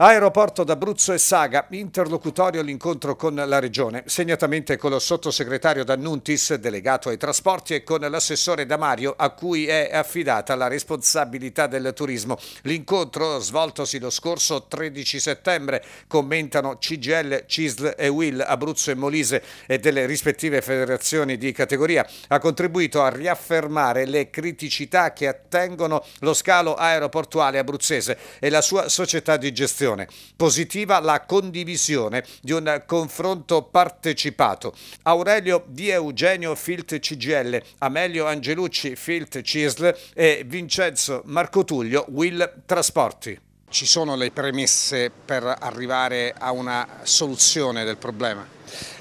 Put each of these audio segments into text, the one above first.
Aeroporto d'Abruzzo e Saga, interlocutorio all'incontro con la Regione, segnatamente con lo sottosegretario D'Annuntis, delegato ai trasporti, e con l'assessore Damario, a cui è affidata la responsabilità del turismo. L'incontro, svoltosi lo scorso 13 settembre, commentano CGL, CISL e WIL Abruzzo e Molise e delle rispettive federazioni di categoria, ha contribuito a riaffermare le criticità che attengono lo scalo aeroportuale abruzzese e la sua società di gestione collaborazione, positiva la condivisione di un confronto partecipato. Aurelio Di Eugenio Filt CGL, Amelio Angelucci Filt CISL e Vincenzo Marco Tullio Will Trasporti. Ci sono le premesse per arrivare a una soluzione del problema?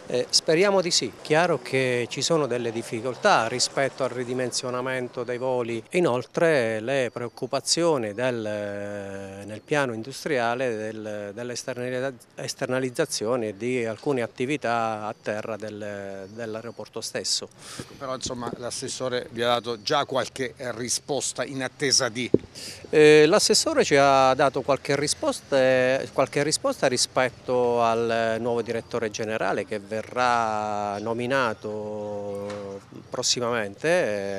Eh, speriamo di sì. Chiaro che ci sono delle difficoltà rispetto al ridimensionamento dei voli. Inoltre le preoccupazioni del, eh, nel piano industriale del, delle di alcune attività a terra del, dell'aeroporto stesso. Però insomma l'assessore vi ha dato già qualche risposta in attesa di... Eh, l'assessore ci ha dato qualche risposta, eh, qualche risposta, rispetto al nuovo direttore generale che verrà nominato prossimamente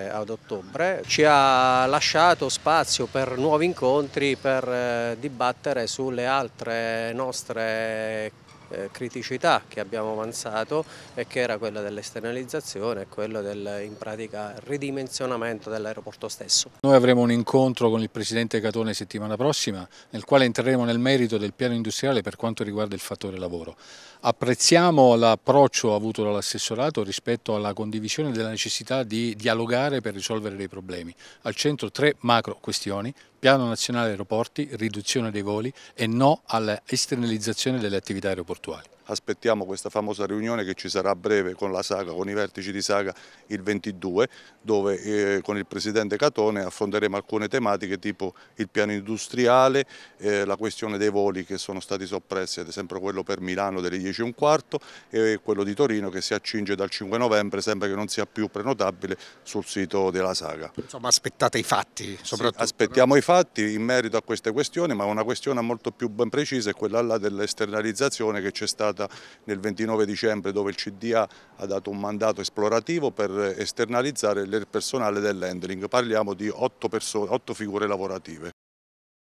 eh, ad ottobre. Ci ha lasciato spazio per nuovi incontri, per dibattere sulle altre nostre eh, criticità che abbiamo avanzato e che era quella dell'esternalizzazione e quello del in pratica ridimensionamento dell'aeroporto stesso. Noi avremo un incontro con il Presidente Catone settimana prossima nel quale entreremo nel merito del piano industriale per quanto riguarda il fattore lavoro. Apprezziamo l'approccio avuto dall'assessorato rispetto alla condivisione della necessità di dialogare per risolvere dei problemi. Al centro tre macro questioni, piano nazionale aeroporti, riduzione dei voli e no alla esternalizzazione delle attività aeroportuali aspettiamo questa famosa riunione che ci sarà a breve con la Saga, con i vertici di Saga il 22, dove eh, con il Presidente Catone affronteremo alcune tematiche tipo il piano industriale, eh, la questione dei voli che sono stati soppressi, ad esempio quello per Milano delle 10 e un quarto e quello di Torino che si accinge dal 5 novembre, sempre che non sia più prenotabile sul sito della Saga. Insomma aspettate i fatti soprattutto. Sì, aspettiamo no? i fatti in merito a queste questioni, ma una questione molto più ben precisa è quella dell'esternalizzazione che c'è stata giornata del 29 dicembre dove il CDA ha dato un mandato esplorativo per esternalizzare il personale dell'handling. Parliamo di 8, persone, 8 figure lavorative.